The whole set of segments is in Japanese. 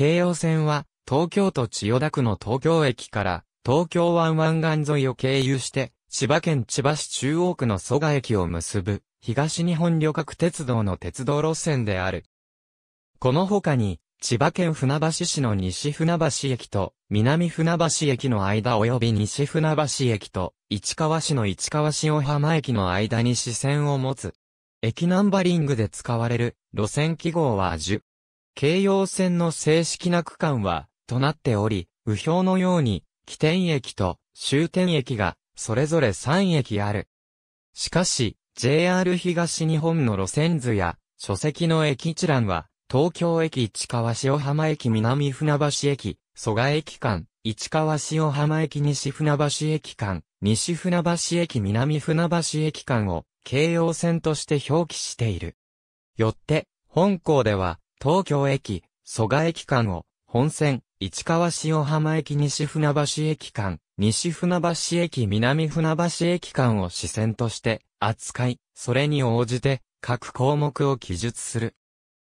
京葉線は、東京都千代田区の東京駅から、東京湾湾岸沿いを経由して、千葉県千葉市中央区の蘇我駅を結ぶ、東日本旅客鉄道の鉄道路線である。この他に、千葉県船橋市の西船橋駅と南船橋駅の間及び西船橋駅と市川市の市川塩浜駅の間に支線を持つ。駅ナンバリングで使われる路線記号は10。京葉線の正式な区間は、となっており、右表のように、起点駅と終点駅が、それぞれ3駅ある。しかし、JR 東日本の路線図や、書籍の駅一覧は、東京駅市川塩浜駅南船橋駅、蘇我駅間、市川塩浜駅西船橋駅間、西船橋駅南船橋駅間を、京葉線として表記している。よって、本校では、東京駅、蘇我駅間を、本線、市川塩浜駅西船橋駅間、西船橋駅南船橋駅間を支線として扱い、それに応じて各項目を記述する。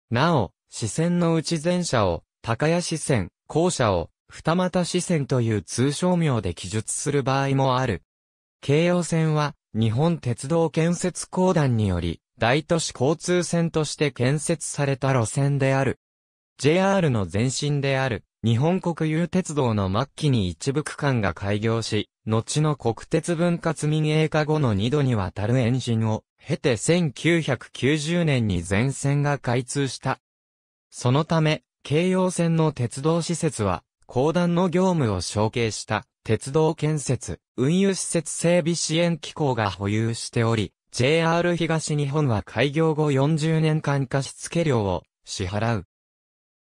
なお、支線のうち前者を高谷支線、後者を二股支線という通称名で記述する場合もある。京葉線は日本鉄道建設公団により大都市交通線として建設された路線である。JR の前身である、日本国有鉄道の末期に一部区間が開業し、後の国鉄分割民営化後の2度にわたる延伸を、経て1990年に全線が開通した。そのため、京葉線の鉄道施設は、公団の業務を承継した、鉄道建設、運輸施設整備支援機構が保有しており、JR 東日本は開業後40年間貸付料を支払う。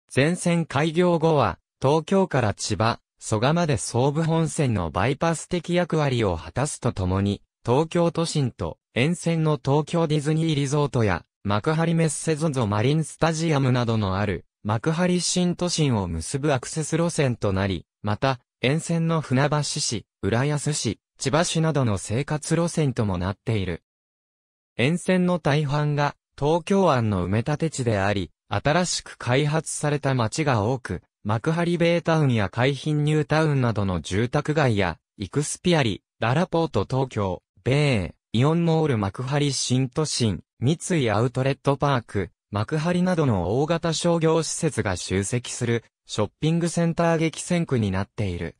全線開業後は、東京から千葉、蘇我まで総武本線のバイパス的役割を果たすとともに、東京都心と沿線の東京ディズニーリゾートや、幕張メッセゾゾマリンスタジアムなどのある、幕張新都心を結ぶアクセス路線となり、また、沿線の船橋市、浦安市、千葉市などの生活路線ともなっている。沿線の大半が東京湾の埋め立て地であり、新しく開発された街が多く、幕張ベイタウンや海浜ニュータウンなどの住宅街や、イクスピアリ、ララポート東京、米イイオンモール幕張新都心、三井アウトレットパーク、幕張などの大型商業施設が集積する、ショッピングセンター激戦区になっている。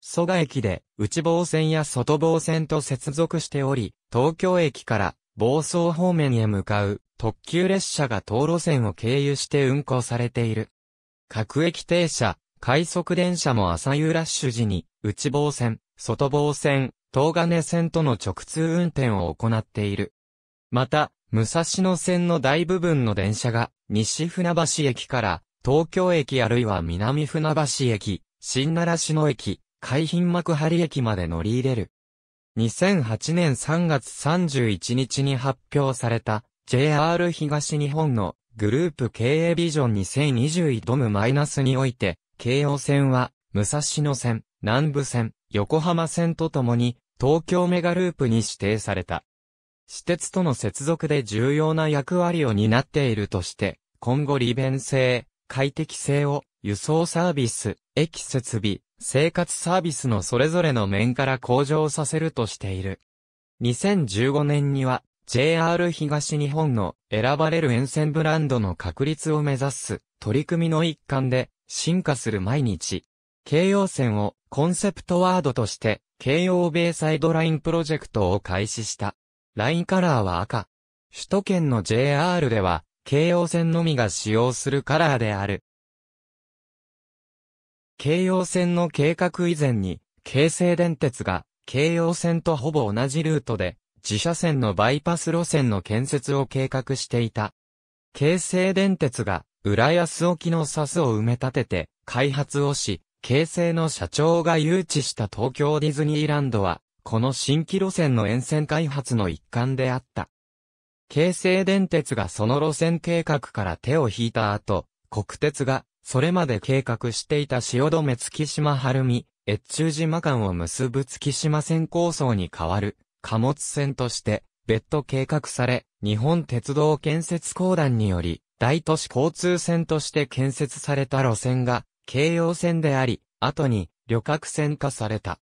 蘇我駅で内房線や外房線と接続しており、東京駅から房総方面へ向かう特急列車が当路線を経由して運行されている。各駅停車、快速電車も朝夕ラッシュ時に、内房線、外房線、東金線との直通運転を行っている。また、武蔵野線の大部分の電車が、西船橋駅から、東京駅あるいは南船橋駅、新習志野駅、海浜幕張駅まで乗り入れる。2008年3月31日に発表された JR 東日本のグループ経営ビジョン2020ドムマイナスにおいて、京王線は武蔵野線、南部線、横浜線とともに東京メガループに指定された。私鉄との接続で重要な役割を担っているとして、今後利便性、快適性を輸送サービス、駅設備、生活サービスのそれぞれの面から向上させるとしている。2015年には JR 東日本の選ばれる沿線ブランドの確立を目指す取り組みの一環で進化する毎日。京葉線をコンセプトワードとして京葉米サイドラインプロジェクトを開始した。ラインカラーは赤。首都圏の JR では京葉線のみが使用するカラーである。京葉線の計画以前に、京成電鉄が京葉線とほぼ同じルートで、自社線のバイパス路線の建設を計画していた。京成電鉄が浦安沖のサスを埋め立てて開発をし、京成の社長が誘致した東京ディズニーランドは、この新規路線の沿線開発の一環であった。京成電鉄がその路線計画から手を引いた後、国鉄がそれまで計画していた汐留月島晴海、越中島間を結ぶ月島線構想に代わる貨物船として別途計画され、日本鉄道建設公団により大都市交通線として建設された路線が京葉線であり、後に旅客船化された。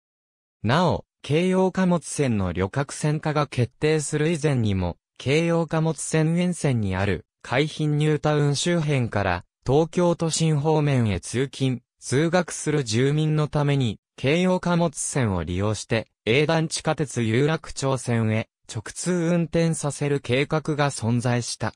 なお、京葉貨物船の旅客船化が決定する以前にも、京葉貨物船沿線にある海浜ニュータウン周辺から東京都心方面へ通勤、通学する住民のために、京葉貨物線を利用して、営団地下鉄有楽町線へ直通運転させる計画が存在した。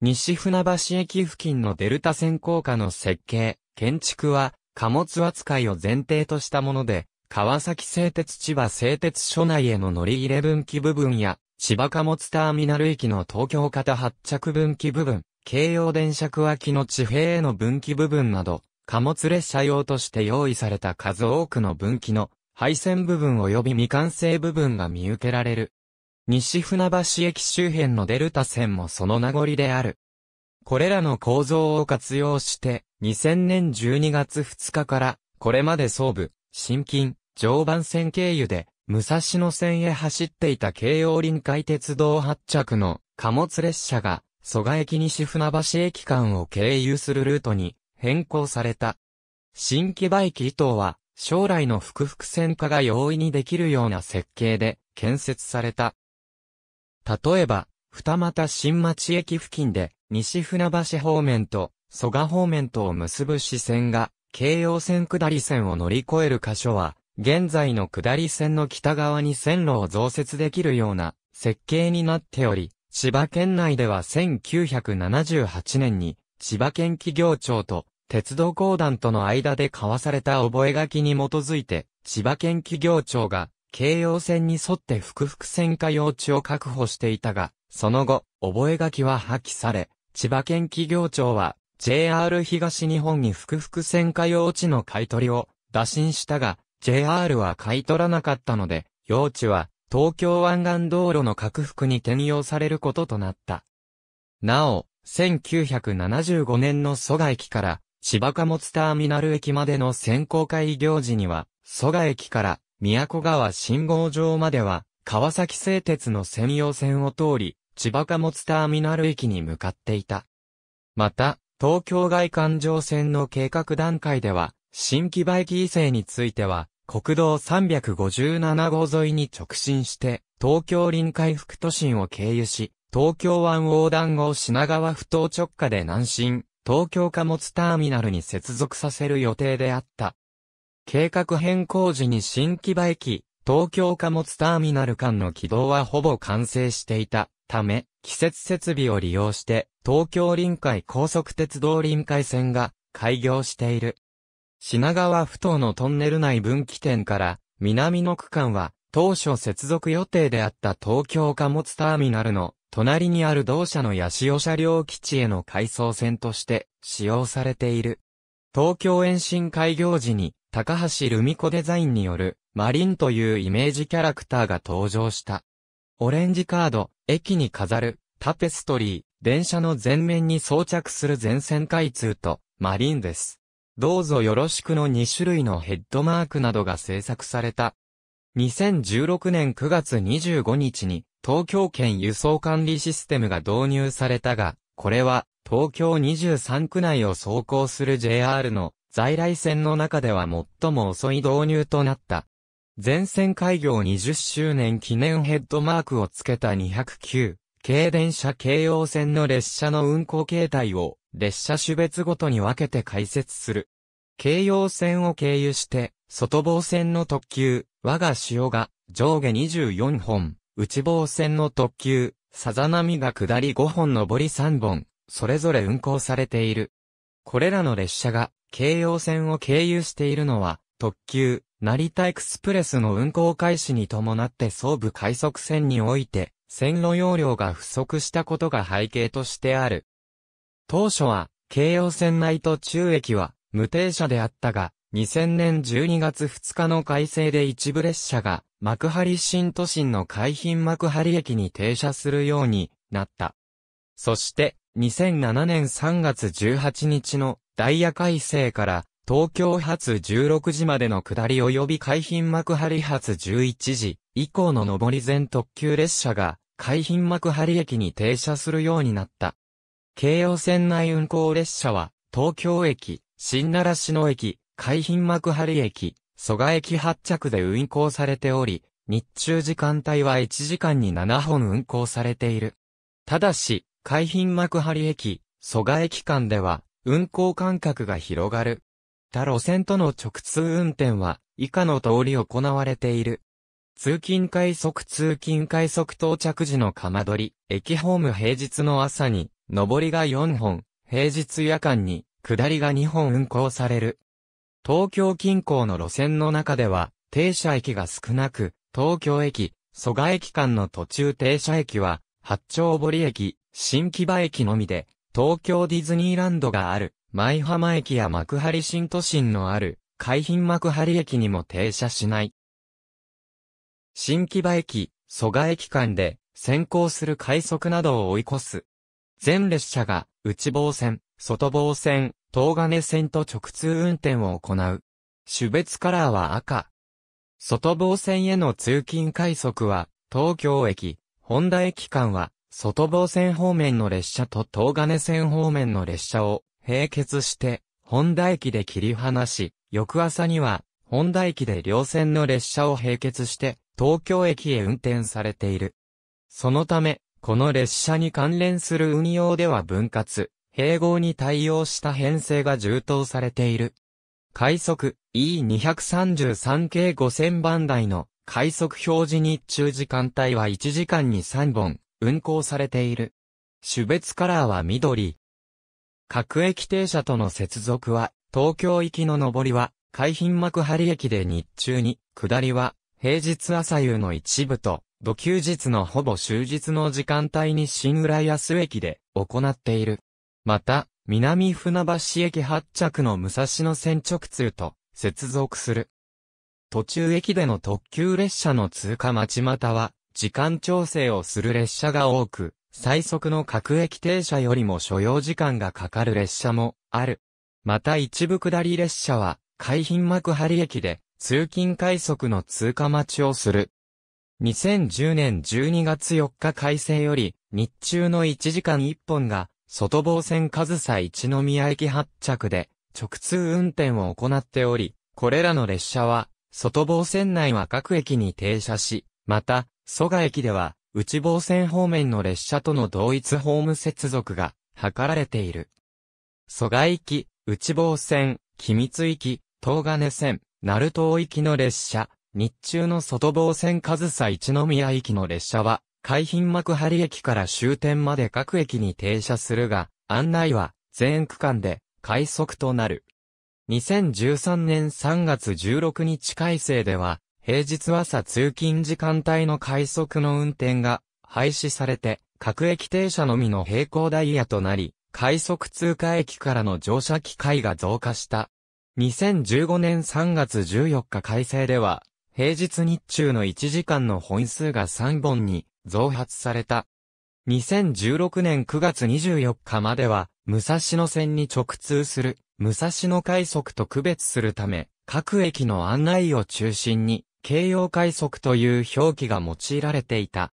西船橋駅付近のデルタ線高架の設計、建築は貨物扱いを前提としたもので、川崎製鉄千葉製鉄所内への乗り入れ分岐部分や、千葉貨物ターミナル駅の東京型発着分岐部分、京葉電車区脇の地平への分岐部分など、貨物列車用として用意された数多くの分岐の配線部分及び未完成部分が見受けられる。西船橋駅周辺のデルタ線もその名残である。これらの構造を活用して、2000年12月2日から、これまで総武、新金、常磐線経由で、武蔵野線へ走っていた京王臨海鉄道発着の貨物列車が、蘇我駅西船橋駅間を経由するルートに変更された。新木場駅伊東は将来の複々線化が容易にできるような設計で建設された。例えば、二股新町駅付近で西船橋方面と蘇我方面とを結ぶ支線が京葉線下り線を乗り越える箇所は現在の下り線の北側に線路を増設できるような設計になっており、千葉県内では1978年に、千葉県企業庁と鉄道公団との間で交わされた覚書に基づいて、千葉県企業庁が、京葉線に沿って複々線化用地を確保していたが、その後、覚書は破棄され、千葉県企業庁は、JR 東日本に複々線化用地の買取を打診したが、JR は買い取らなかったので、用地は東京湾岸道路の拡幅に転用されることとなった。なお、1975年の蘇我駅から、千葉貨物ターミナル駅までの先行会行事には、蘇我駅から宮古川信号場までは、川崎製鉄の専用線を通り、千葉貨物ターミナル駅に向かっていた。また、東京外環状線の計画段階では、新木場駅移制については、国道357号沿いに直進して、東京臨海副都心を経由し、東京湾横断後品川不当直下で南進、東京貨物ターミナルに接続させる予定であった。計画変更時に新木場駅、東京貨物ターミナル間の軌道はほぼ完成していたため、季節設備を利用して、東京臨海高速鉄道臨海線が開業している。品川ふ頭のトンネル内分岐点から南の区間は当初接続予定であった東京貨物ターミナルの隣にある同社の八潮車両基地への回送線として使用されている。東京延伸開業時に高橋留美子デザインによるマリンというイメージキャラクターが登場した。オレンジカード、駅に飾るタペストリー、電車の前面に装着する全線開通とマリンです。どうぞよろしくの2種類のヘッドマークなどが制作された。2016年9月25日に東京圏輸送管理システムが導入されたが、これは東京23区内を走行する JR の在来線の中では最も遅い導入となった。全線開業20周年記念ヘッドマークをつけた209、軽電車京葉線の列車の運行形態を列車種別ごとに分けて解説する。京葉線を経由して、外房線の特急、我が潮が上下24本、内房線の特急、さざ波が下り5本上り3本、それぞれ運行されている。これらの列車が、京葉線を経由しているのは、特急、成田エクスプレスの運行開始に伴って総武快速線において、線路容量が不足したことが背景としてある。当初は、京葉線内途中駅は無停車であったが、2000年12月2日の改正で一部列車が幕張新都心の海浜幕張駅に停車するようになった。そして、2007年3月18日のダイヤ改正から、東京発16時までの下り及び海浜幕張発11時以降の上り全特急列車が海浜幕張駅に停車するようになった。京葉線内運行列車は、東京駅、新奈良市の駅、海浜幕張駅、蘇我駅発着で運行されており、日中時間帯は1時間に7本運行されている。ただし、海浜幕張駅、蘇我駅間では、運行間隔が広がる。他路線との直通運転は、以下の通り行われている。通勤快速通勤快速到着時のかまどり、駅ホーム平日の朝に、上りが4本、平日夜間に、下りが2本運行される。東京近郊の路線の中では、停車駅が少なく、東京駅、蘇我駅間の途中停車駅は、八丁堀駅、新木場駅のみで、東京ディズニーランドがある、舞浜駅や幕張新都心のある、海浜幕張駅にも停車しない。新木場駅、蘇我駅間で、先行する快速などを追い越す、全列車が内房線、外房線、東金線と直通運転を行う。種別カラーは赤。外房線への通勤快速は、東京駅、本田駅間は、外房線方面の列車と東金線方面の列車を並結して、本田駅で切り離し、翌朝には、本田駅で両線の列車を並結して、東京駅へ運転されている。そのため、この列車に関連する運用では分割、併合に対応した編成が充当されている。快速 E233 系5000番台の快速表示日中時間帯は1時間に3本運行されている。種別カラーは緑。各駅停車との接続は、東京行きの上りは、海浜幕張駅で日中に、下りは、平日朝夕の一部と、土休日のほぼ終日の時間帯に新浦安駅で行っている。また、南船橋駅発着の武蔵野線直通と接続する。途中駅での特急列車の通過待ちまたは、時間調整をする列車が多く、最速の各駅停車よりも所要時間がかかる列車もある。また一部下り列車は、海浜幕張駅で、通勤快速の通過待ちをする。2010年12月4日改正より、日中の1時間1本が、外房線上総一宮駅発着で、直通運転を行っており、これらの列車は、外房線内は各駅に停車し、また、蘇我駅では、内房線方面の列車との同一ホーム接続が、図られている。蘇我駅、内房線、君津駅、東金線、鳴門行きの列車、日中の外房線上総一宮駅の列車は、海浜幕張駅から終点まで各駅に停車するが、案内は全区間で快速となる。2013年3月16日改正では、平日朝通勤時間帯の快速の運転が廃止されて、各駅停車のみの並行ダイヤとなり、快速通過駅からの乗車機会が増加した。2015年3月14日改正では、平日日中の1時間の本数が3本に増発された。2016年9月24日までは、武蔵野線に直通する、武蔵野快速と区別するため、各駅の案内を中心に、京葉快速という表記が用いられていた。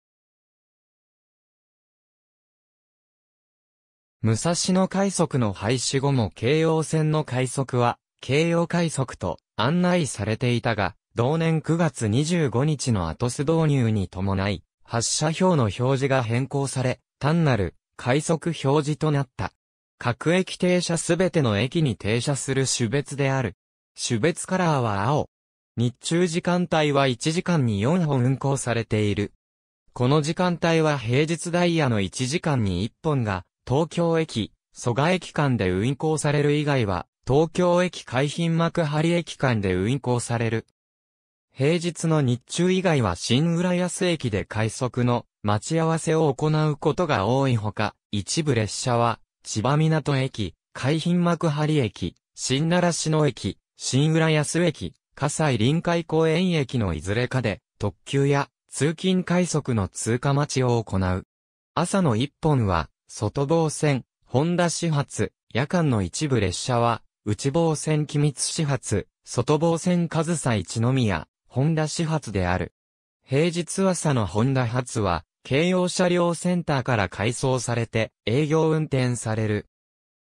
武蔵野快速の廃止後も京葉線の快速は、京葉快速と案内されていたが、同年9月25日のアトス導入に伴い、発射表の表示が変更され、単なる快速表示となった。各駅停車すべての駅に停車する種別である。種別カラーは青。日中時間帯は1時間に4本運行されている。この時間帯は平日ダイヤの1時間に1本が、東京駅、蘇我駅間で運行される以外は、東京駅海浜幕張駅間で運行される。平日の日中以外は新浦安駅で快速の待ち合わせを行うことが多いほか、一部列車は、千葉港駅、海浜幕張駅、新奈良市の駅、新浦安駅、葛西臨海公園駅のいずれかで、特急や通勤快速の通過待ちを行う。朝の一本は、外房線、本田始発、夜間の一部列車は、内房線機密始発、外房線上総一宮、ホンダ始発である。平日朝のホンダ発は、京葉車両センターから改装されて営業運転される。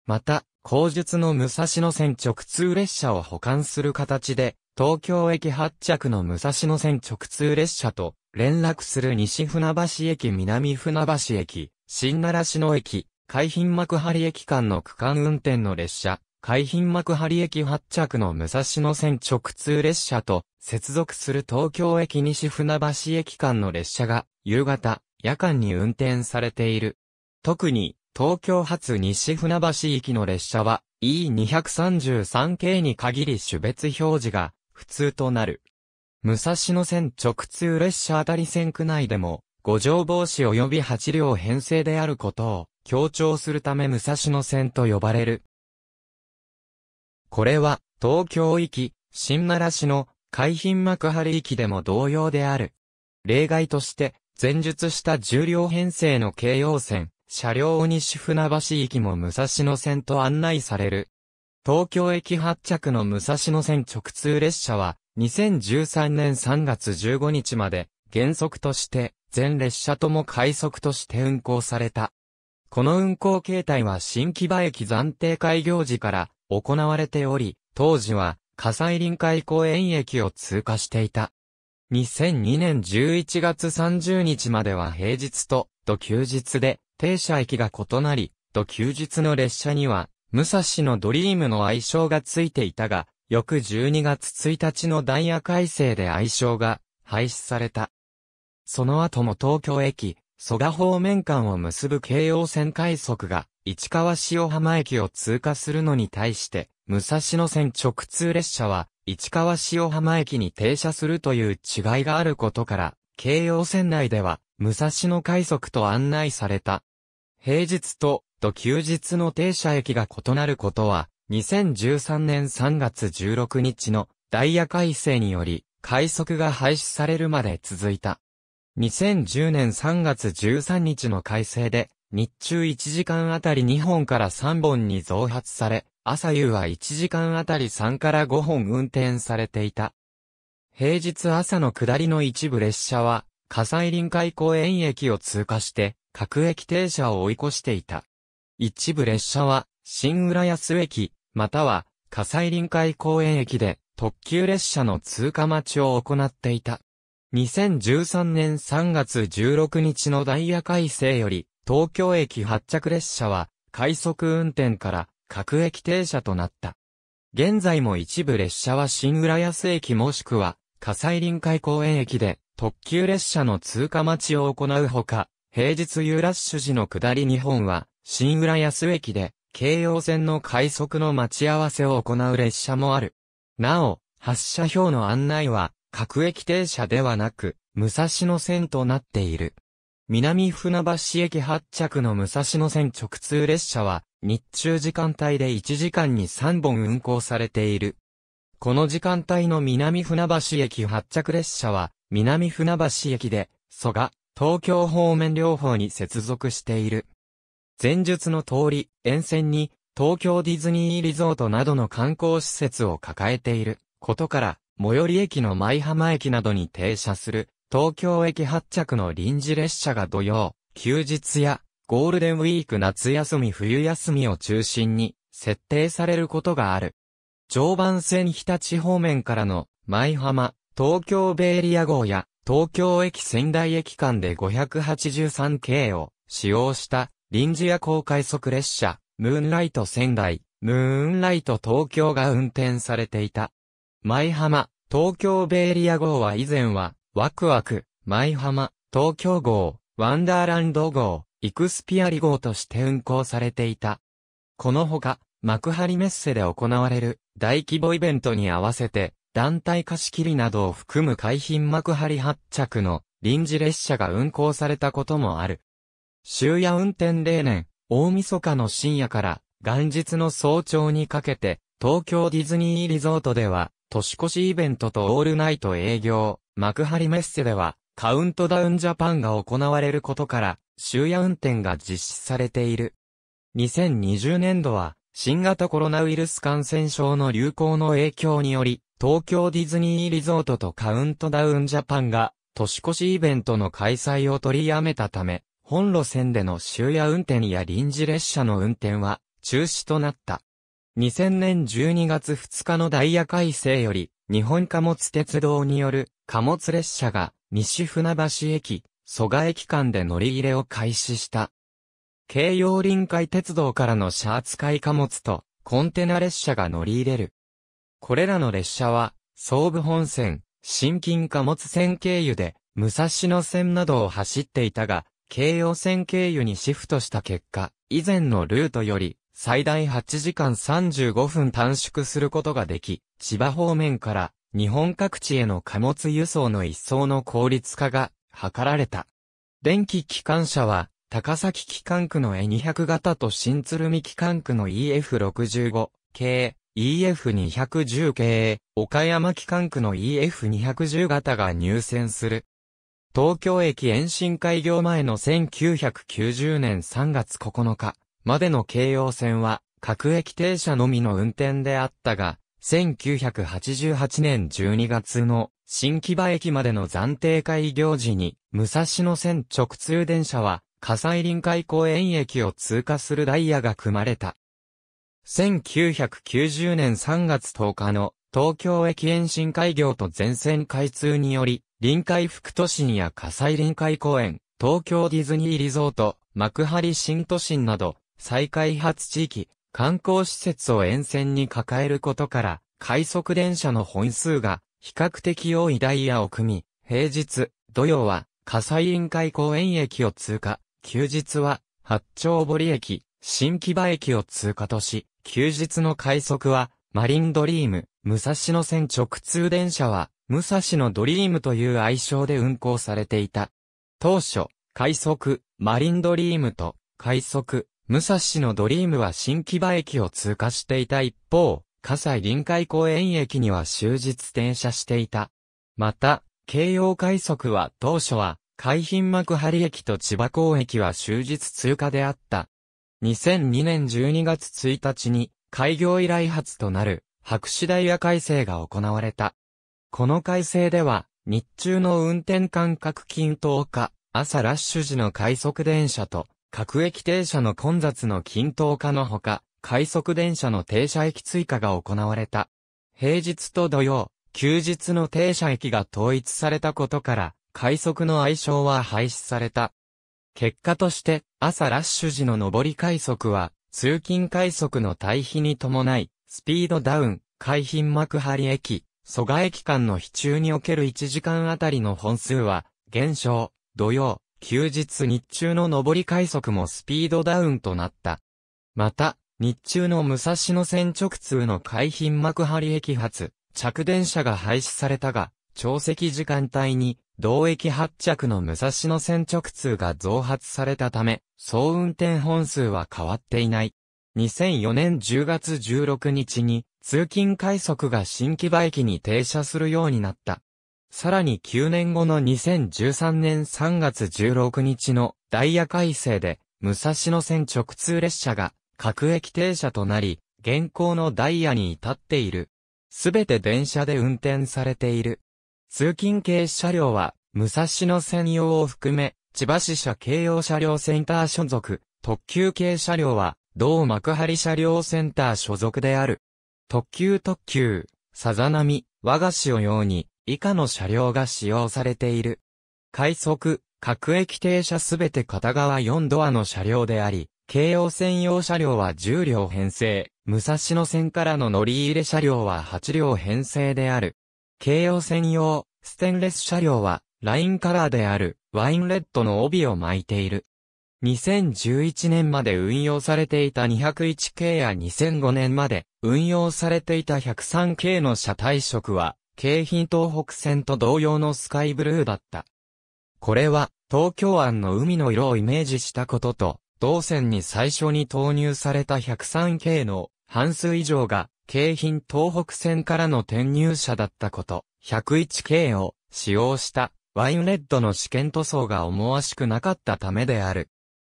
また、後述の武蔵野線直通列車を保管する形で、東京駅発着の武蔵野線直通列車と連絡する西船橋駅南船橋駅、新奈良市の駅、海浜幕張駅間の区間運転の列車、海浜幕張駅発着の武蔵野線直通列車と接続する東京駅西船橋駅間の列車が、夕方、夜間に運転されている。特に、東京発西船橋駅の列車は、E233 系に限り種別表示が、普通となる。武蔵野線直通列車あたり線区内でも、五条防止及び八両編成であることを強調するため武蔵野線と呼ばれる。これは、東京行き、新奈良市の海浜幕張駅でも同様である。例外として、前述した重量編成の京葉線、車両を西船橋駅も武蔵野線と案内される。東京駅発着の武蔵野線直通列車は、2013年3月15日まで、原則として、全列車とも快速として運行された。この運行形態は新木場駅暫定開業時から行われており、当時は火災臨海公園駅を通過していた。2002年11月30日までは平日と、と休日で、停車駅が異なり、と休日の列車には、武蔵のドリームの愛称がついていたが、翌12月1日のダイヤ改正で愛称が廃止された。その後も東京駅、蘇我方面間を結ぶ京葉線快速が市川塩浜駅を通過するのに対して、武蔵野線直通列車は、市川塩浜駅に停車するという違いがあることから、京葉線内では、武蔵野快速と案内された。平日と、と休日の停車駅が異なることは、2013年3月16日のダイヤ改正により、快速が廃止されるまで続いた。2010年3月13日の改正で、日中1時間あたり2本から3本に増発され、朝夕は1時間あたり3から5本運転されていた。平日朝の下りの一部列車は、火災臨海公園駅を通過して、各駅停車を追い越していた。一部列車は、新浦安駅、または、火災臨海公園駅で、特急列車の通過待ちを行っていた。2013年3月16日のダイヤ改正より、東京駅発着列車は、快速運転から各駅停車となった。現在も一部列車は新浦安駅もしくは、火災臨海公園駅で、特急列車の通過待ちを行うほか、平日ユーラッシュ時の下り2本は、新浦安駅で、京葉線の快速の待ち合わせを行う列車もある。なお、発車表の案内は、各駅停車ではなく、武蔵野線となっている。南船橋駅発着の武蔵野線直通列車は、日中時間帯で1時間に3本運行されている。この時間帯の南船橋駅発着列車は、南船橋駅で、蘇我、東京方面両方に接続している。前述の通り、沿線に、東京ディズニーリゾートなどの観光施設を抱えていることから、最寄り駅の舞浜駅などに停車する、東京駅発着の臨時列車が土曜、休日やゴールデンウィーク夏休み冬休みを中心に設定されることがある。常磐線日立方面からの舞浜、東京ベイリア号や東京駅仙台駅間で583系を使用した臨時夜行快速列車、ムーンライト仙台、ムーンライト東京が運転されていた。舞浜、東京ベイリア号は以前は、ワクワク、舞浜、東京号、ワンダーランド号、イクスピアリ号として運行されていた。このほか、幕張メッセで行われる大規模イベントに合わせて、団体貸し切りなどを含む海浜幕張発着の臨時列車が運行されたこともある。終夜運転例年、大晦日の深夜から元日の早朝にかけて、東京ディズニーリゾートでは、年越しイベントとオールナイト営業、幕張メッセでは、カウントダウンジャパンが行われることから、終夜運転が実施されている。2020年度は、新型コロナウイルス感染症の流行の影響により、東京ディズニーリゾートとカウントダウンジャパンが、年越しイベントの開催を取りやめたため、本路線での終夜運転や臨時列車の運転は、中止となった。2000年12月2日のダイヤ改正より、日本貨物鉄道による貨物列車が西船橋駅、蘇我駅間で乗り入れを開始した。京葉臨海鉄道からの車扱い貨物とコンテナ列車が乗り入れる。これらの列車は、総武本線、新近貨物線経由で、武蔵野線などを走っていたが、京葉線経由にシフトした結果、以前のルートより、最大8時間35分短縮することができ、千葉方面から日本各地への貨物輸送の一層の効率化が図られた。電気機関車は、高崎機関区の a 2 0 0型と新鶴見機関区の EF65 系、EF210 系、岡山機関区の EF210 型が入線する。東京駅延伸開業前の1990年3月9日までの京葉線は各駅停車のみの運転であったが、1988年12月の新木場駅までの暫定会行事に、武蔵野線直通電車は、火災臨海公園駅を通過するダイヤが組まれた。1990年3月10日の東京駅延伸開業と全線開通により、臨海副都心や火災臨海公園、東京ディズニーリゾート、幕張新都心など、再開発地域、観光施設を沿線に抱えることから、快速電車の本数が比較的多いダイヤを組み、平日、土曜は、火災委員会公園駅を通過、休日は、八丁堀駅、新木場駅を通過とし、休日の快速は、マリンドリーム、武蔵野線直通電車は、武蔵野ドリームという愛称で運行されていた。当初、快速、マリンドリームと、快速、武蔵野ドリームは新木場駅を通過していた一方、葛西臨海公園駅には終日停車していた。また、京葉快速は当初は、海浜幕張駅と千葉港駅は終日通過であった。2002年12月1日に、開業以来初となる、白紙ダイヤ改正が行われた。この改正では、日中の運転間隔均等化、朝ラッシュ時の快速電車と、各駅停車の混雑の均等化のほか、快速電車の停車駅追加が行われた。平日と土曜、休日の停車駅が統一されたことから、快速の愛称は廃止された。結果として、朝ラッシュ時の上り快速は、通勤快速の対比に伴い、スピードダウン、海浜幕張駅、蘇我駅間の非中における1時間あたりの本数は、減少、土曜、休日日中の上り快速もスピードダウンとなった。また、日中の武蔵野線直通の海浜幕張駅発、着電車が廃止されたが、朝汐時間帯に、同駅発着の武蔵野線直通が増発されたため、総運転本数は変わっていない。2004年10月16日に、通勤快速が新木場駅に停車するようになった。さらに9年後の2013年3月16日のダイヤ改正で、武蔵野線直通列車が各駅停車となり、現行のダイヤに至っている。すべて電車で運転されている。通勤系車両は、武蔵野専用を含め、千葉支社京葉車両センター所属、特急系車両は、同幕張車両センター所属である。特急特急、さざ波、和菓子を用に、以下の車両が使用されている。快速、各駅停車すべて片側4ドアの車両であり、京王線用車両は10両編成、武蔵野線からの乗り入れ車両は8両編成である。京王線用、ステンレス車両は、ラインカラーである、ワインレッドの帯を巻いている。2011年まで運用されていた201系や2005年まで運用されていた103系の車体色は、京浜東北線と同様のスカイブルーだった。これは、東京湾の海の色をイメージしたことと、同線に最初に投入された103系の半数以上が、京浜東北線からの転入者だったこと、101 k を使用したワインレッドの試験塗装が思わしくなかったためである。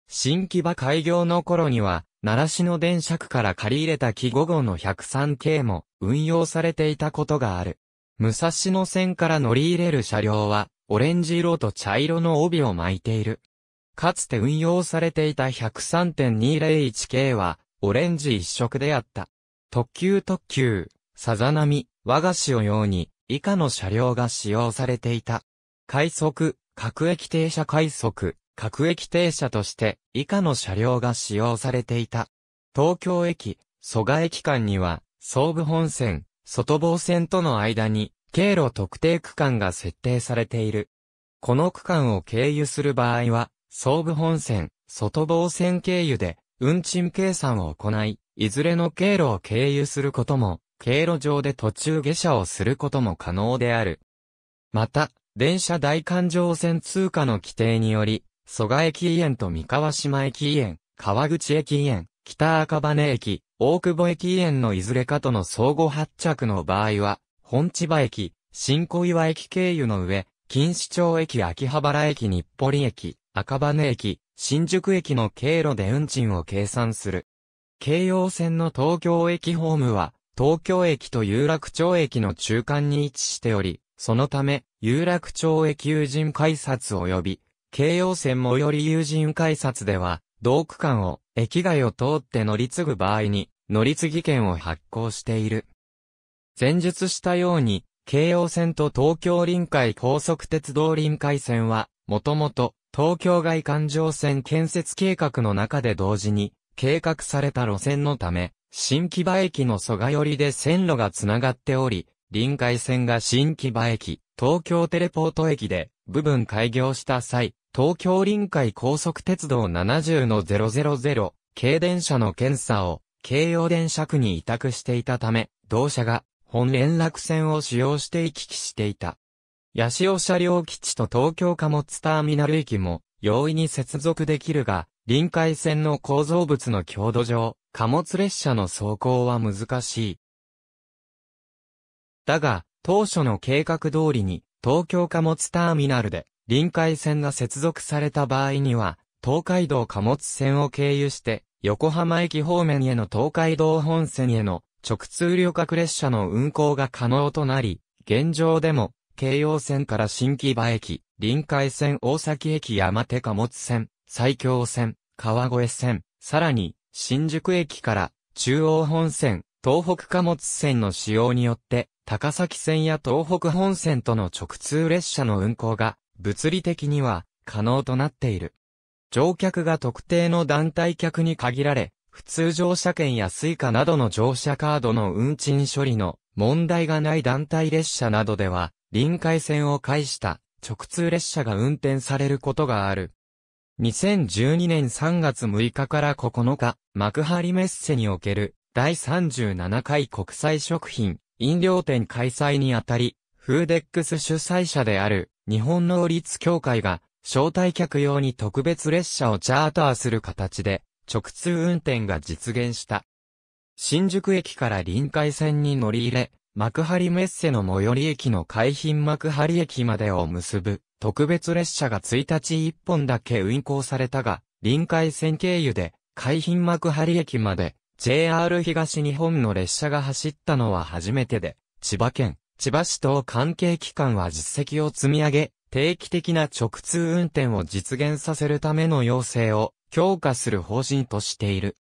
新木場開業の頃には、奈良市の電車区から借り入れた木5号の103系も運用されていたことがある。武蔵野線から乗り入れる車両は、オレンジ色と茶色の帯を巻いている。かつて運用されていた 103.201K は、オレンジ一色であった。特急特急、さざ波、和菓子をように、以下の車両が使用されていた。快速、各駅停車快速、各駅停車として、以下の車両が使用されていた。東京駅、蘇我駅間には、総武本線、外房線との間に、経路特定区間が設定されている。この区間を経由する場合は、総武本線、外房線経由で、運賃計算を行い、いずれの経路を経由することも、経路上で途中下車をすることも可能である。また、電車大環状線通過の規定により、蘇我駅園と三河島駅園、川口駅園、北赤羽駅、大久保駅園のいずれかとの相互発着の場合は、本千葉駅、新小岩駅経由の上、錦糸町駅秋葉原駅日暮里駅、赤羽駅、新宿駅の経路で運賃を計算する。京葉線の東京駅ホームは、東京駅と有楽町駅の中間に位置しており、そのため、有楽町駅有人改札及び、京葉線最寄り有人改札では、同区間を、駅外を通って乗り継ぐ場合に、乗り継ぎ券を発行している。前述したように、京葉線と東京臨海高速鉄道臨海線は、もともと東京外環状線建設計画の中で同時に、計画された路線のため、新木場駅の蘇我寄りで線路がつながっており、臨海線が新木場駅、東京テレポート駅で部分開業した際、東京臨海高速鉄道70の000軽電車の検査を京葉電車区に委託していたため、同社が本連絡線を使用して行き来していた。八潮車両基地と東京貨物ターミナル駅も容易に接続できるが、臨海線の構造物の強度上、貨物列車の走行は難しい。だが、当初の計画通りに、東京貨物ターミナルで、臨海線が接続された場合には、東海道貨物線を経由して、横浜駅方面への東海道本線への直通旅客列車の運行が可能となり、現状でも京葉線から新木場駅、臨海線大崎駅山手貨物線、埼京線、川越線、さらに、新宿駅から、中央本線、東北貨物線の使用によって、高崎線や東北本線との直通列車の運行が、物理的には、可能となっている。乗客が特定の団体客に限られ、普通乗車券や Suica などの乗車カードの運賃処理の問題がない団体列車などでは、臨海線を介した直通列車が運転されることがある。2012年3月6日から9日、幕張メッセにおける第37回国際食品飲料店開催にあたり、フーデックス主催者である日本能ツ協会が招待客用に特別列車をチャーターする形で直通運転が実現した。新宿駅から臨海線に乗り入れ、幕張メッセの最寄り駅の海浜幕張駅までを結ぶ特別列車が1日1本だけ運行されたが、臨海線経由で海浜幕張駅まで JR 東日本の列車が走ったのは初めてで、千葉県、千葉市と関係機関は実績を積み上げ、定期的な直通運転を実現させるための要請を強化する方針としている。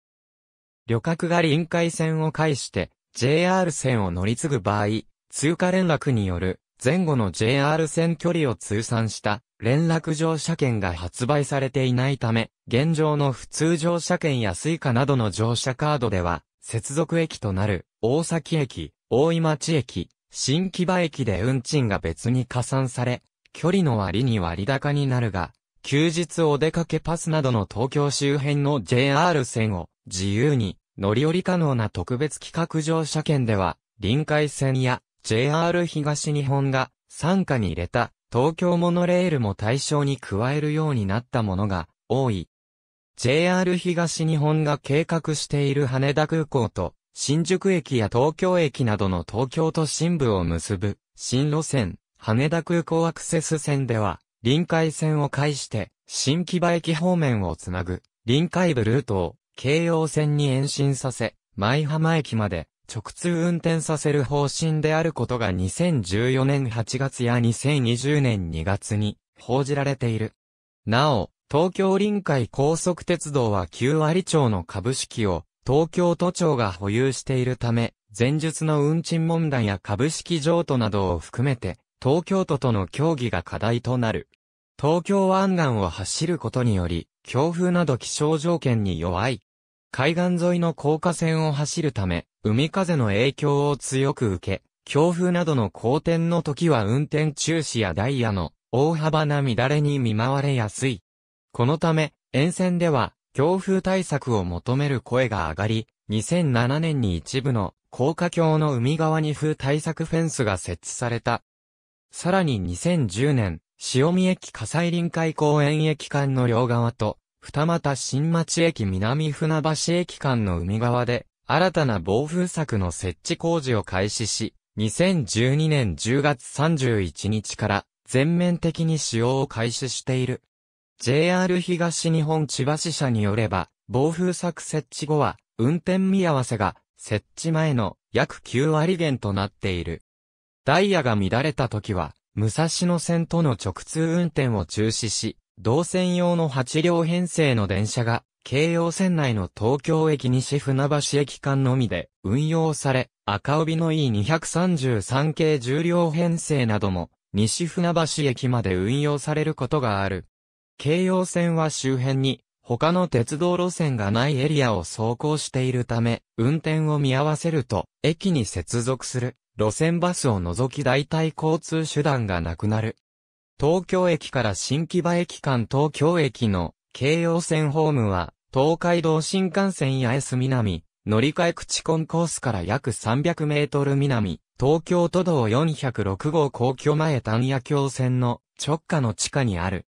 旅客が臨海線を介して JR 線を乗り継ぐ場合、通過連絡による前後の JR 線距離を通算した連絡乗車券が発売されていないため、現状の普通乗車券やスイカなどの乗車カードでは、接続駅となる大崎駅、大井町駅、新木場駅で運賃が別に加算され、距離の割に割高になるが、休日お出かけパスなどの東京周辺の JR 線を自由に乗り降り可能な特別企画乗車券では、臨海線や JR 東日本が参加に入れた東京モノレールも対象に加えるようになったものが多い。JR 東日本が計画している羽田空港と新宿駅や東京駅などの東京都心部を結ぶ新路線羽田空港アクセス線では臨海線を介して新木場駅方面をつなぐ臨海部ルートを京葉線に延伸させ、舞浜駅まで直通運転させる方針であることが2014年8月や2020年2月に報じられている。なお、東京臨海高速鉄道は9割町の株式を東京都庁が保有しているため、前述の運賃問題や株式譲渡などを含めて、東京都との協議が課題となる。東京湾岸を走ることにより、強風など気象条件に弱い海岸沿いの高架線を走るため、海風の影響を強く受け、強風などの好天の時は運転中止やダイヤの大幅な乱れに見舞われやすい。このため、沿線では、強風対策を求める声が上がり、2007年に一部の高架橋の海側に風対策フェンスが設置された。さらに2010年、塩見駅火災臨海公園駅間の両側と、二俣新町駅南船橋駅間の海側で、新たな防風柵の設置工事を開始し、2012年10月31日から全面的に使用を開始している。JR 東日本千葉支社によれば、防風柵設置後は、運転見合わせが、設置前の約9割減となっている。ダイヤが乱れた時は、武蔵野線との直通運転を中止し、同線用の8両編成の電車が、京葉線内の東京駅西船橋駅間のみで運用され、赤帯の E233 系10両編成なども、西船橋駅まで運用されることがある。京葉線は周辺に、他の鉄道路線がないエリアを走行しているため、運転を見合わせると、駅に接続する、路線バスを除き代替交通手段がなくなる。東京駅から新木場駅間東京駅の京葉線ホームは、東海道新幹線八重洲南、乗り換え口コンコースから約300メートル南、東京都道406号皇居前丹野橋線の直下の地下にある。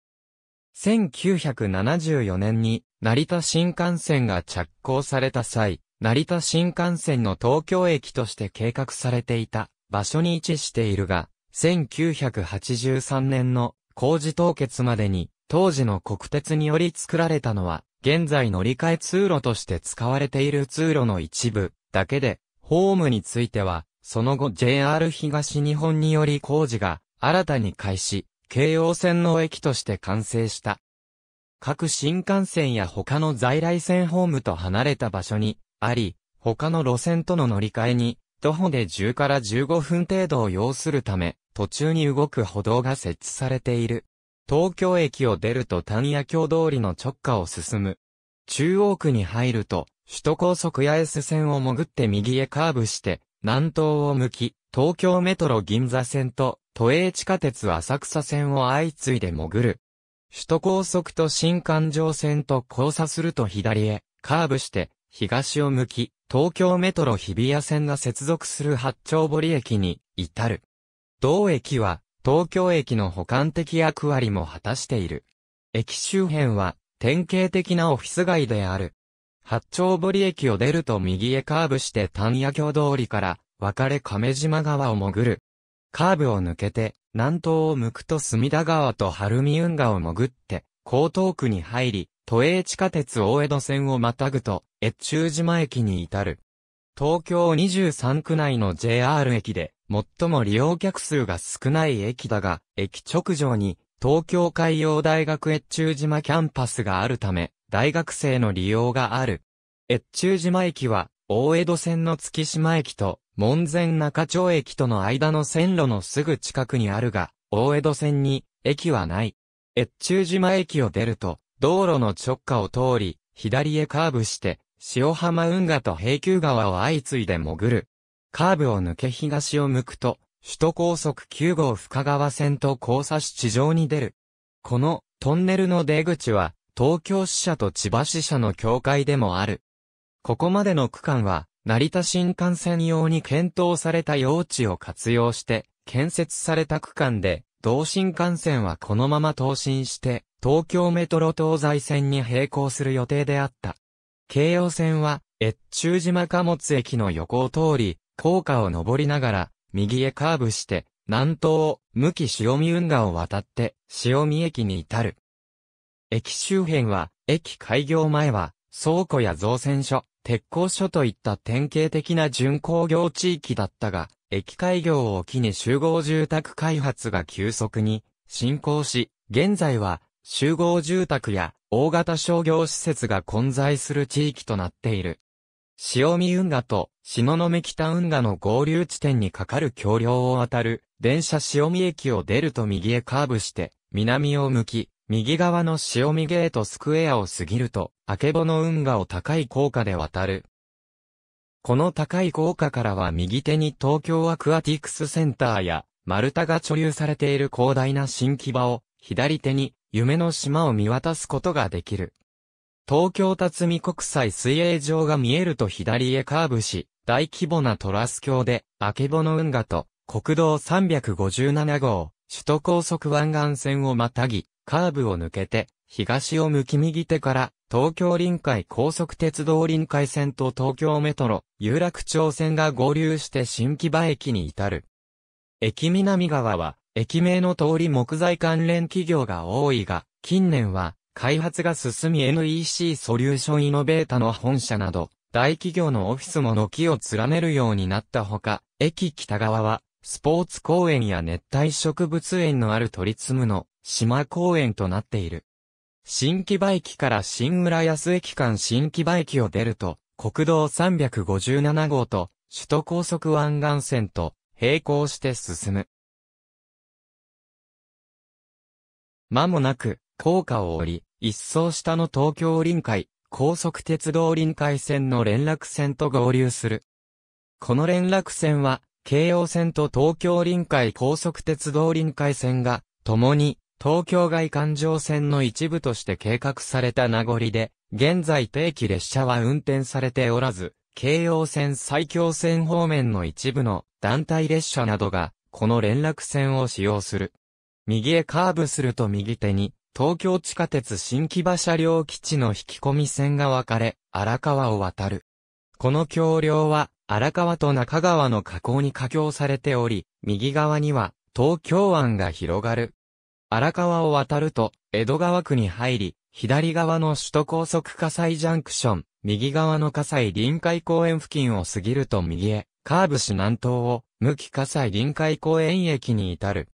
1974年に成田新幹線が着工された際、成田新幹線の東京駅として計画されていた場所に位置しているが、1983年の工事凍結までに、当時の国鉄により作られたのは、現在乗り換え通路として使われている通路の一部だけで、ホームについては、その後 JR 東日本により工事が新たに開始、京王線の駅として完成した。各新幹線や他の在来線ホームと離れた場所にあり、他の路線との乗り換えに、徒歩で10から15分程度を要するため、途中に動く歩道が設置されている。東京駅を出ると丹野橋通りの直下を進む。中央区に入ると、首都高速八重洲線を潜って右へカーブして、南東を向き、東京メトロ銀座線と、都営地下鉄浅草線を相次いで潜る。首都高速と新環状線と交差すると左へ、カーブして、東を向き、東京メトロ日比谷線が接続する八丁堀駅に、至る。同駅は、東京駅の補完的役割も果たしている。駅周辺は、典型的なオフィス街である。八丁堀駅を出ると右へカーブして丹野郷通りから、別れ亀島川を潜る。カーブを抜けて、南東を向くと隅田川と晴海運河を潜って、江東区に入り、都営地下鉄大江戸線をまたぐと、越中島駅に至る。東京23区内の JR 駅で、最も利用客数が少ない駅だが、駅直上に東京海洋大学越中島キャンパスがあるため、大学生の利用がある。越中島駅は、大江戸線の月島駅と門前中町駅との間の線路のすぐ近くにあるが、大江戸線に駅はない。越中島駅を出ると、道路の直下を通り、左へカーブして、塩浜運河と平久川を相次いで潜る。カーブを抜け東を向くと、首都高速9号深川線と交差し地上に出る。このトンネルの出口は、東京支社と千葉支社の境界でもある。ここまでの区間は、成田新幹線用に検討された用地を活用して、建設された区間で、同新幹線はこのまま投進して、東京メトロ東西線に並行する予定であった。京葉線は、越中島貨物駅の横を通り、高架を登りながら、右へカーブして、南東、を、向き塩見運河を渡って、塩見駅に至る。駅周辺は、駅開業前は、倉庫や造船所、鉄工所といった典型的な巡航業地域だったが、駅開業を機に集合住宅開発が急速に進行し、現在は集合住宅や大型商業施設が混在する地域となっている。塩見運河と篠目北運河の合流地点に架かる橋梁を渡る、電車潮見駅を出ると右へカーブして、南を向き、右側の潮見ゲートスクエアを過ぎると、あけぼの運河を高い高架で渡る。この高い高架からは右手に東京アクアティクスセンターや、丸太が貯留されている広大な新木場を、左手に、夢の島を見渡すことができる。東京辰巳国際水泳場が見えると左へカーブし、大規模なトラス橋で、あけぼの運河と、国道357号、首都高速湾岸線をまたぎ、カーブを抜けて、東を向き右手から、東京臨海高速鉄道臨海線と東京メトロ、有楽町線が合流して新木場駅に至る。駅南側は、駅名の通り木材関連企業が多いが、近年は、開発が進み NEC ソリューションイノベータの本社など、大企業のオフィスも軒を連ねるようになったほか、駅北側は、スポーツ公園や熱帯植物園のある都立むの島公園となっている。新木場駅から新浦安駅間新木場駅を出ると、国道357号と首都高速湾岸線と並行して進む。間もなく、高架を降り、一層下の東京臨海、高速鉄道臨海線の連絡線と合流する。この連絡線は、京葉線と東京臨海高速鉄道臨海線が、共に、東京外環状線の一部として計画された名残で、現在定期列車は運転されておらず、京葉線最強線方面の一部の団体列車などが、この連絡線を使用する。右へカーブすると右手に、東京地下鉄新木場車両基地の引き込み線が分かれ、荒川を渡る。この橋梁は、荒川と中川の河口に架橋されており、右側には、東京湾が広がる。荒川を渡ると、江戸川区に入り、左側の首都高速火災ジャンクション、右側の火災臨海公園付近を過ぎると右へ、カーブし南東を、向き火災臨海公園駅に至る。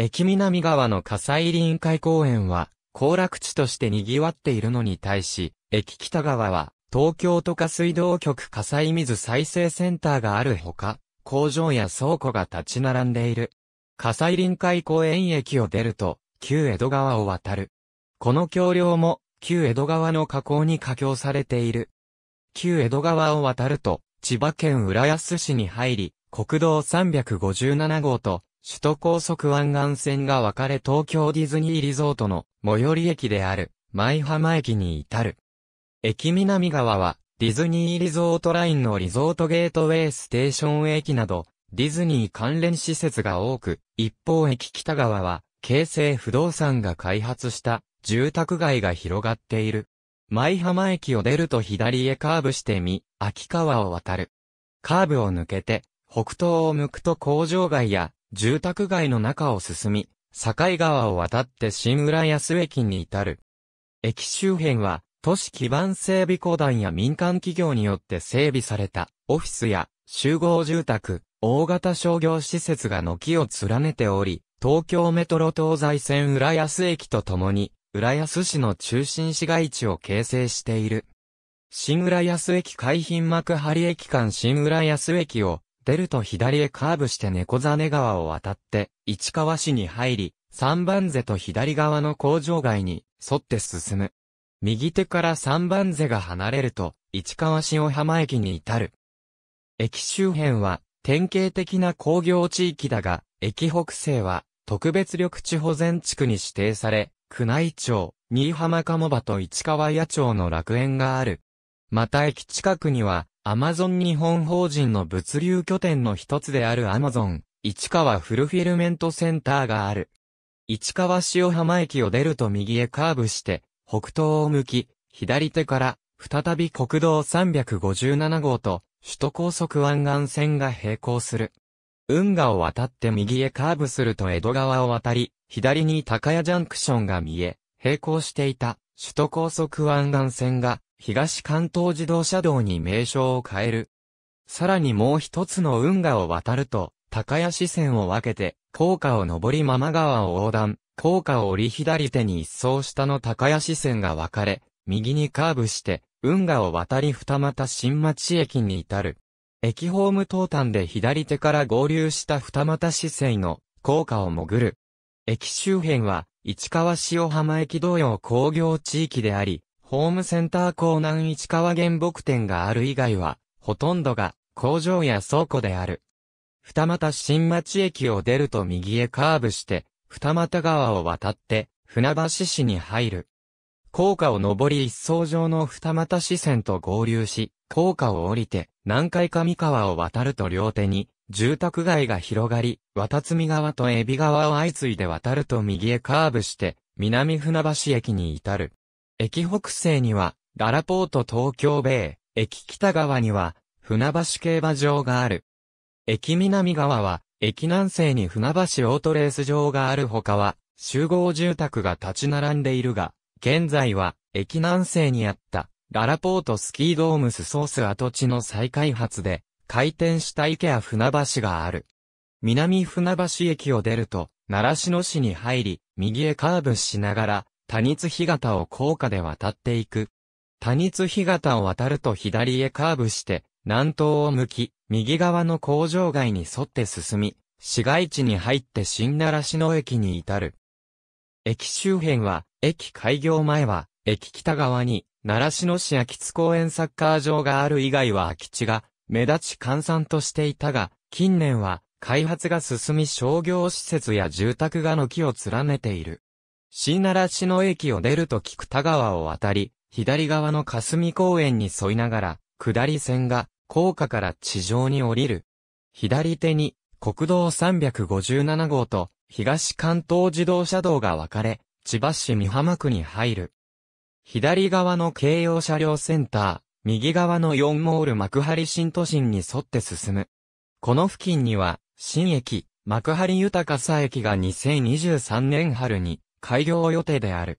駅南側の火災臨海公園は、行楽地として賑わっているのに対し、駅北側は、東京都下水道局火災水再生センターがあるほか、工場や倉庫が立ち並んでいる。火災臨海公園駅を出ると、旧江戸川を渡る。この橋梁も、旧江戸川の河口に架橋されている。旧江戸川を渡ると、千葉県浦安市に入り、国道357号と首都高速湾岸線が分かれ東京ディズニーリゾートの最寄り駅である舞浜駅に至る。駅南側はディズニーリゾートラインのリゾートゲートウェイステーション駅などディズニー関連施設が多く、一方駅北側は京成不動産が開発した住宅街が広がっている。舞浜駅を出ると左へカーブしてみ、秋川を渡る。カーブを抜けて、北東を向くと工場街や住宅街の中を進み、境川を渡って新浦安駅に至る。駅周辺は、都市基盤整備公団や民間企業によって整備された、オフィスや集合住宅、大型商業施設が軒を連ねており、東京メトロ東西線浦安駅とともに、浦安市の中心市街地を形成している。新浦安駅海浜幕張駅間新浦安駅を出ると左へカーブして猫ネ川を渡って、市川市に入り、三番瀬と左側の工場街に沿って進む。右手から三番瀬が離れると、市川市尾浜駅に至る。駅周辺は典型的な工業地域だが、駅北西は特別緑地保全地区に指定され、宮内町、新居浜鴨場と市川野町の楽園がある。また駅近くには、アマゾン日本法人の物流拠点の一つであるアマゾン、市川フルフィルメントセンターがある。市川塩浜駅を出ると右へカーブして、北東を向き、左手から、再び国道357号と、首都高速湾岸線が並行する。運河を渡って右へカーブすると江戸川を渡り、左に高屋ジャンクションが見え、並行していた首都高速湾岸線が東関東自動車道に名称を変える。さらにもう一つの運河を渡ると、高谷支線を分けて、高架を上りまま川を横断、高架を折り左手に一層下の高谷支線が分かれ、右にカーブして、運河を渡り二股新町駅に至る。駅ホーム東端で左手から合流した二股支線の高架を潜る。駅周辺は、市川塩浜駅同様工業地域であり、ホームセンター港南市川原木店がある以外は、ほとんどが工場や倉庫である。二俣新町駅を出ると右へカーブして、二俣川を渡って、船橋市に入る。高架を上り一層上の二俣支線と合流し、高架を降りて、南海上川を渡ると両手に、住宅街が広がり、渡積川と海老川を相次いで渡ると右へカーブして、南船橋駅に至る。駅北西には、ララポート東京ベイ、駅北側には、船橋競馬場がある。駅南側は、駅南西に船橋オートレース場があるほかは、集合住宅が立ち並んでいるが、現在は、駅南西にあった、ララポートスキードームスソース跡地の再開発で、開店した池や船橋がある。南船橋駅を出ると、奈良市の市に入り、右へカーブしながら、多日干潟を高架で渡っていく。多日干潟を渡ると左へカーブして、南東を向き、右側の工場街に沿って進み、市街地に入って新奈良市の駅に至る。駅周辺は、駅開業前は、駅北側に、奈良市の市秋津公園サッカー場がある以外は空き地が、目立ち閑散としていたが、近年は、開発が進み商業施設や住宅が軒を連ねている。新奈良市の駅を出ると菊田川を渡り、左側の霞公園に沿いながら、下り線が、高架から地上に降りる。左手に、国道357号と、東関東自動車道が分かれ、千葉市美浜区に入る。左側の京葉車両センター、右側の4モール幕張新都心に沿って進む。この付近には、新駅、幕張豊佐駅が2023年春に開業予定である。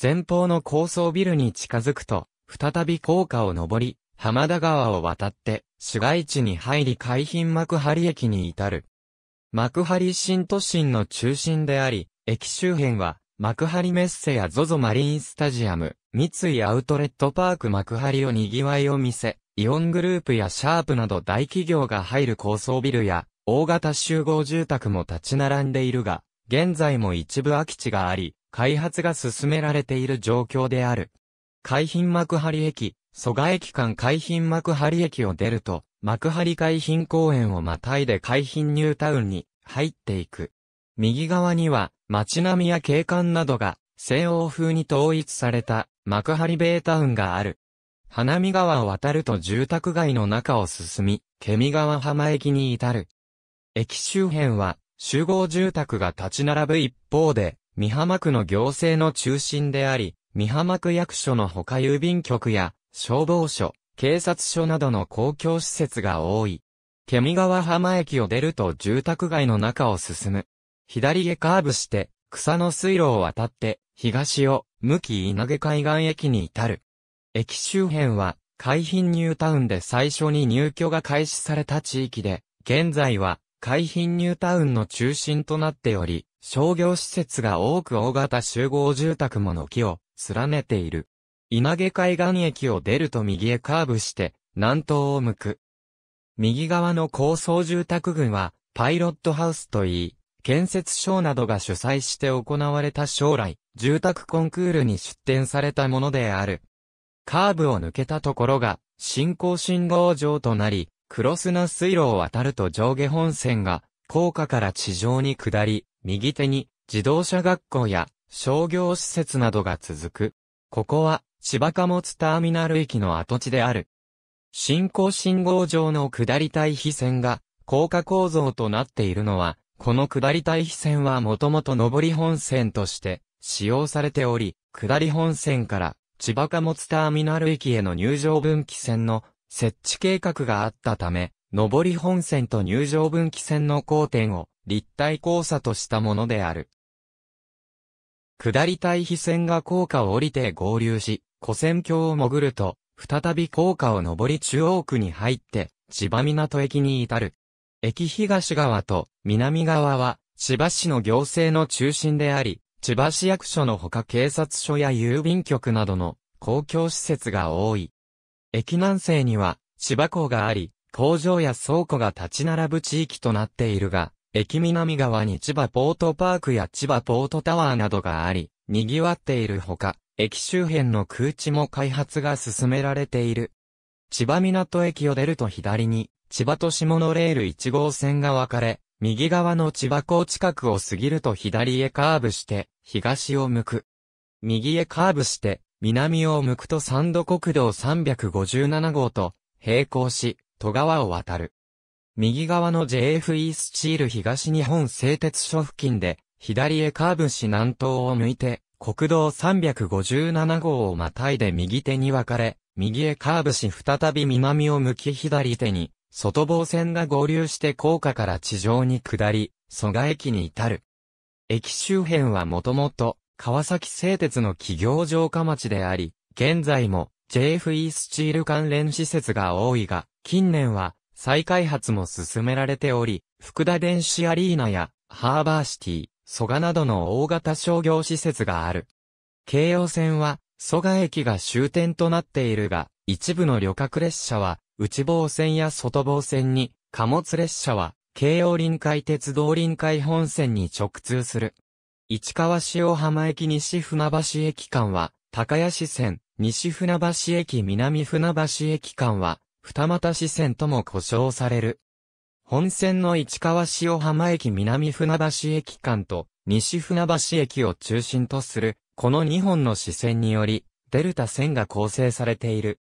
前方の高層ビルに近づくと、再び高架を上り、浜田川を渡って、市街地に入り海浜幕張駅に至る。幕張新都心の中心であり、駅周辺は、幕張メッセや ZOZO マリンスタジアム、三井アウトレットパーク幕張を賑わいを見せ、イオングループやシャープなど大企業が入る高層ビルや、大型集合住宅も立ち並んでいるが、現在も一部空き地があり、開発が進められている状況である。海浜幕張駅、蘇我駅間海浜幕張駅を出ると、幕張海浜公園をまたいで海浜ニュータウンに入っていく。右側には、街並みや景観などが、西欧風に統一された、幕張ベイタウンがある。花見川を渡ると住宅街の中を進み、ケミ川浜駅に至る。駅周辺は、集合住宅が立ち並ぶ一方で、三浜区の行政の中心であり、三浜区役所の他郵便局や消防署、警察署などの公共施設が多い。ケミ川浜駅を出ると住宅街の中を進む。左へカーブして、草の水路を渡って、東を、向き稲毛海岸駅に至る。駅周辺は、海浜ニュータウンで最初に入居が開始された地域で、現在は、海浜ニュータウンの中心となっており、商業施設が多く大型集合住宅も軒を連ねている。稲毛海岸駅を出ると右へカーブして、南東を向く。右側の高層住宅群は、パイロットハウスといい、建設省などが主催して行われた将来、住宅コンクールに出展されたものである。カーブを抜けたところが、新興信号場となり、クロスナ水路を渡ると上下本線が、高架から地上に下り、右手に、自動車学校や、商業施設などが続く。ここは、千葉貨物ターミナル駅の跡地である。新興信号場の下り対比線が、高架構造となっているのは、この下り対比線はもともと上り本線として使用されており、下り本線から千葉貨物ターミナル駅への入場分岐線の設置計画があったため、上り本線と入場分岐線の交点を立体交差としたものである。下り対比線が高架を降りて合流し、古線橋を潜ると、再び高架を上り中央区に入って、千葉港駅に至る。駅東側と南側は、千葉市の行政の中心であり、千葉市役所のほか警察署や郵便局などの公共施設が多い。駅南西には芝港があり、工場や倉庫が立ち並ぶ地域となっているが、駅南側に千葉ポートパークや千葉ポートタワーなどがあり、賑わっているほか、駅周辺の空地も開発が進められている。千葉港駅を出ると左に、千葉都市モノレール1号線が分かれ、右側の千葉港近くを過ぎると左へカーブして、東を向く。右へカーブして、南を向くと三度国道357号と並行し、戸川を渡る。右側の JFE スチール東日本製鉄所付近で、左へカーブし南東を向いて、国道357号をまたいで右手に分かれ、右へカーブし再び南を向き左手に、外房線が合流して高架から地上に下り、蘇我駅に至る。駅周辺はもともと、川崎製鉄の企業城下町であり、現在も JFE スチール関連施設が多いが、近年は再開発も進められており、福田電子アリーナやハーバーシティ、蘇我などの大型商業施設がある。京葉線は蘇我駅が終点となっているが、一部の旅客列車は内房線や外房線に、貨物列車は京葉臨海鉄道臨海本線に直通する。市川塩浜駅西船橋駅間は、高谷支線、西船橋駅南船橋駅間は、二股支線とも呼称される。本線の市川塩浜駅南船橋駅間と、西船橋駅を中心とする、この2本の支線により、デルタ線が構成されている。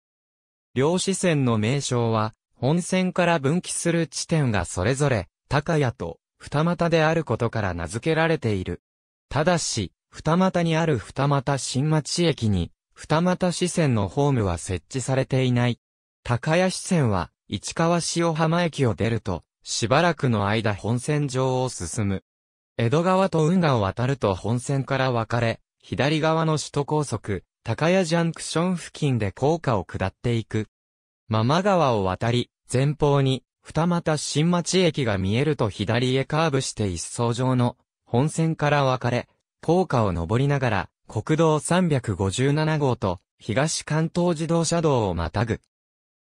両支線の名称は、本線から分岐する地点がそれぞれ、高谷と二股であることから名付けられている。ただし、二股にある二股新町駅に、二股支線のホームは設置されていない。高谷支線は、市川塩浜駅を出ると、しばらくの間本線上を進む。江戸川と運河を渡ると本線から分かれ、左側の首都高速、高谷ジャンクション付近で高架を下っていく。ママ川を渡り、前方に、二股新町駅が見えると左へカーブして一層上の本線から分かれ、高架を上りながら、国道357号と東関東自動車道をまたぐ。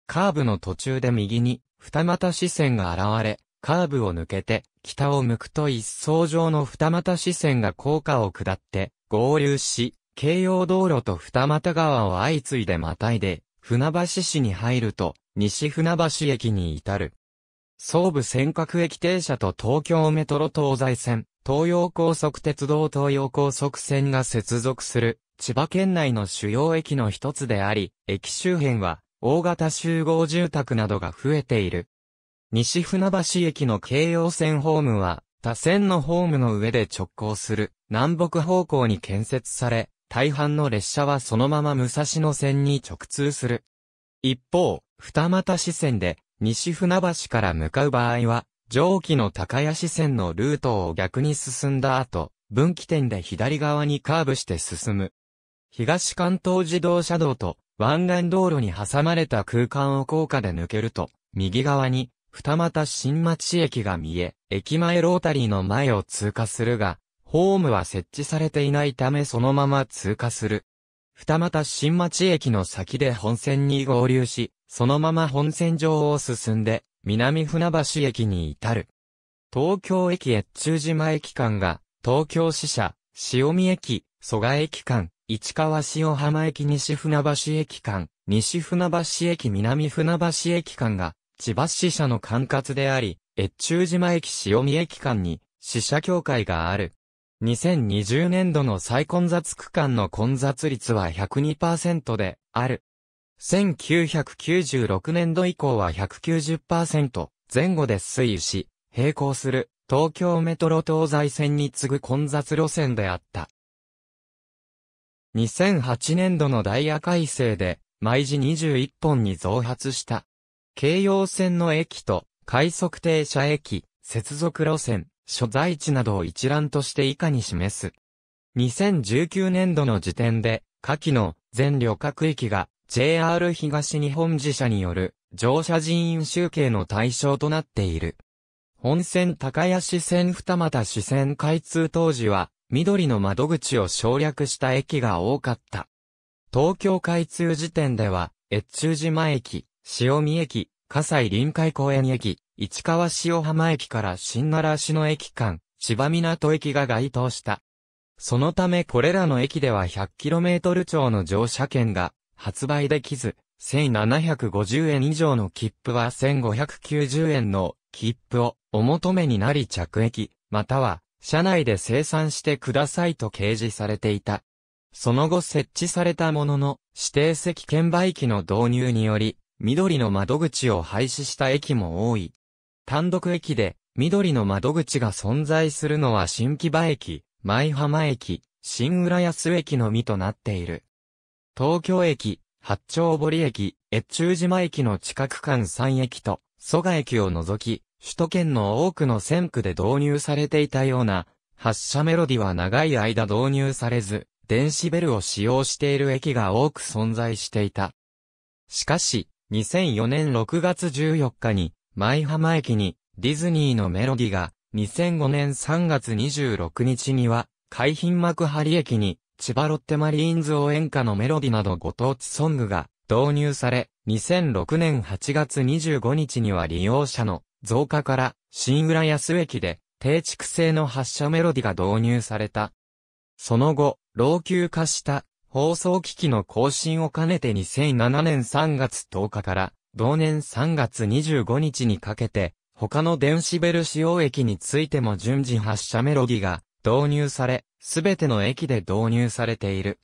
カーブの途中で右に二股支線が現れ、カーブを抜けて北を向くと一層上の二股支線が高架を下って合流し、京葉道路と二股川を相次いでまたいで、船橋市に入ると西船橋駅に至る。総武尖閣駅停車と東京メトロ東西線、東洋高速鉄道東洋高速線が接続する千葉県内の主要駅の一つであり、駅周辺は大型集合住宅などが増えている。西船橋駅の京葉線ホームは、他線のホームの上で直行する南北方向に建設され、大半の列車はそのまま武蔵野線に直通する。一方、二俣支線で西船橋から向かう場合は、蒸気の高谷線のルートを逆に進んだ後、分岐点で左側にカーブして進む。東関東自動車道と湾岸道路に挟まれた空間を高架で抜けると、右側に二股新町駅が見え、駅前ロータリーの前を通過するが、ホームは設置されていないためそのまま通過する。二股新町駅の先で本線に合流し、そのまま本線上を進んで、南船橋駅に至る。東京駅越中島駅間が、東京支社、塩見駅、蘇我駅間、市川塩浜駅西船橋駅間、西船橋駅南船橋駅間が、千葉支社の管轄であり、越中島駅塩見駅間に、支社協会がある。2020年度の再混雑区間の混雑率は102%である。1996年度以降は190%前後で推移し、並行する東京メトロ東西線に次ぐ混雑路線であった。2008年度のダイヤ改正で、毎時21本に増発した。京葉線の駅と、快速停車駅、接続路線、所在地などを一覧として以下に示す。2019年度の時点で、下記の全旅客駅が JR 東日本自社による乗車人員集計の対象となっている。本線高谷市線二俣支線開通当時は、緑の窓口を省略した駅が多かった。東京開通時点では、越中島駅、塩見駅、葛西臨海公園駅、市川塩浜駅から新奈良市の駅間、千葉港駅が該当した。そのためこれらの駅では 100km 超の乗車券が発売できず、1750円以上の切符は1590円の切符をお求めになり着駅、または車内で生産してくださいと掲示されていた。その後設置されたものの指定席券売機の導入により、緑の窓口を廃止した駅も多い。単独駅で緑の窓口が存在するのは新木場駅、舞浜駅、新浦安駅のみとなっている。東京駅、八丁堀駅、越中島駅の近く間3駅と、蘇我駅を除き、首都圏の多くの線区で導入されていたような、発車メロディは長い間導入されず、電子ベルを使用している駅が多く存在していた。しかし、2004年6月14日に、舞浜駅に、ディズニーのメロディが、2005年3月26日には、海浜幕張駅に、千葉ロッテマリーンズ応援歌のメロディなどご当地ソングが導入され、2006年8月25日には利用者の増加から新浦安駅で定畜性の発車メロディが導入された。その後、老朽化した放送機器の更新を兼ねて2007年3月10日から同年3月25日にかけて他の電子ベル使用駅についても順次発車メロディが導入され、すべての駅で導入されている。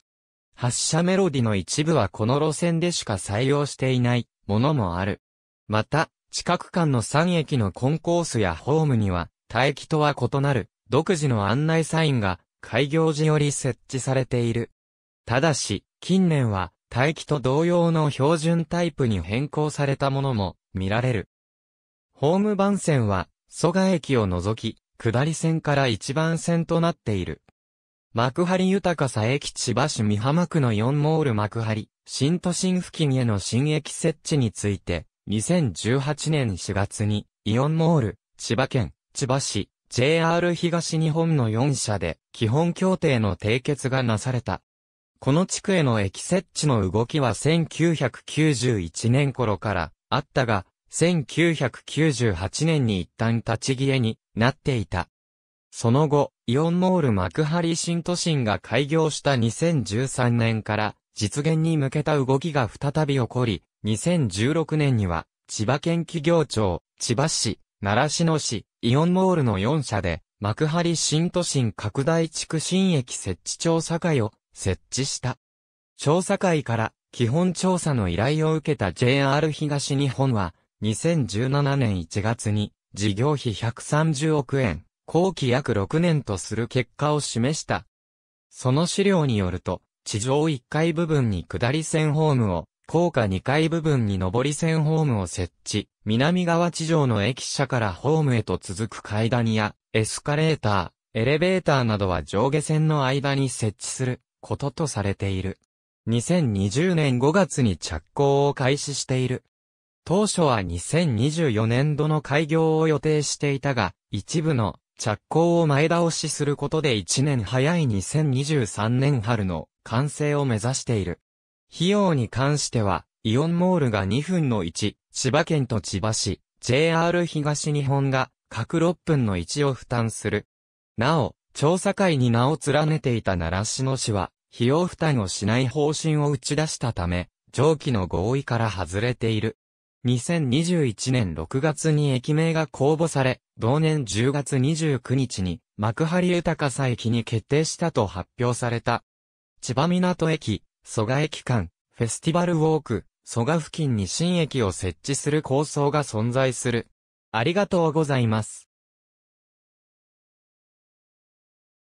発車メロディの一部はこの路線でしか採用していないものもある。また、近く間の3駅のコンコースやホームには、待機とは異なる独自の案内サインが開業時より設置されている。ただし、近年は待機と同様の標準タイプに変更されたものも見られる。ホーム番線は、蘇我駅を除き、下り線から一番線となっている。幕張豊佐駅千葉市美浜区の4モール幕張、新都心付近への新駅設置について、2018年4月に、イオンモール、千葉県、千葉市、JR 東日本の4社で、基本協定の締結がなされた。この地区への駅設置の動きは1991年頃からあったが、1998年に一旦立ち消えになっていた。その後、イオンモール幕張新都心が開業した2013年から実現に向けた動きが再び起こり、2016年には千葉県企業庁、千葉市、習志野市、イオンモールの4社で幕張新都心拡大地区新駅設置調査会を設置した。調査会から基本調査の依頼を受けた JR 東日本は2017年1月に事業費130億円、後期約6年とする結果を示した。その資料によると、地上1階部分に下り線ホームを、高架2階部分に上り線ホームを設置、南側地上の駅舎からホームへと続く階段や、エスカレーター、エレベーターなどは上下線の間に設置することとされている。2020年5月に着工を開始している。当初は2024年度の開業を予定していたが、一部の着工を前倒しすることで1年早い2023年春の完成を目指している。費用に関しては、イオンモールが2分の1、千葉県と千葉市、JR 東日本が各6分の1を負担する。なお、調査会に名を連ねていた奈良市の市は、費用負担をしない方針を打ち出したため、上記の合意から外れている。2021年6月に駅名が公募され、同年10月29日に幕張豊佐駅に決定したと発表された。千葉港駅、蘇我駅間、フェスティバルウォーク、蘇我付近に新駅を設置する構想が存在する。ありがとうございます。